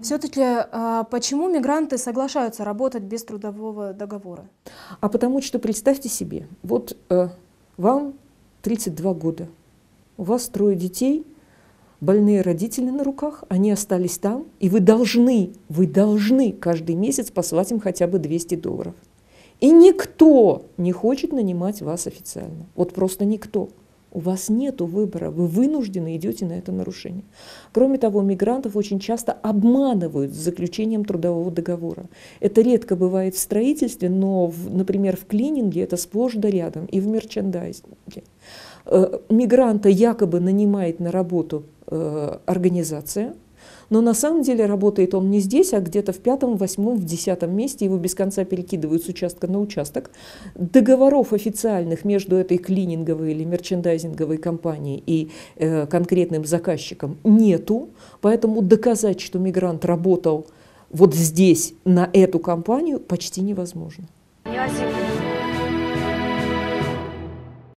Все-таки а, почему мигранты соглашаются работать без трудового договора? А потому что представьте себе, вот э, вам 32 года, у вас трое детей, больные родители на руках, они остались там, и вы должны, вы должны каждый месяц послать им хотя бы 200 долларов. И никто не хочет нанимать вас официально. Вот просто никто. У вас нет выбора, вы вынуждены идете на это нарушение. Кроме того, мигрантов очень часто обманывают с заключением трудового договора. Это редко бывает в строительстве, но, в, например, в клининге это сплошь да рядом, и в мерчендайзинге. Э, мигранта якобы нанимает на работу э, организация, но на самом деле работает он не здесь, а где-то в пятом, восьмом, в десятом месте. Его без конца перекидывают с участка на участок. Договоров официальных между этой клининговой или мерчендайзинговой компанией и э, конкретным заказчиком нету. Поэтому доказать, что мигрант работал вот здесь, на эту компанию, почти невозможно. Спасибо.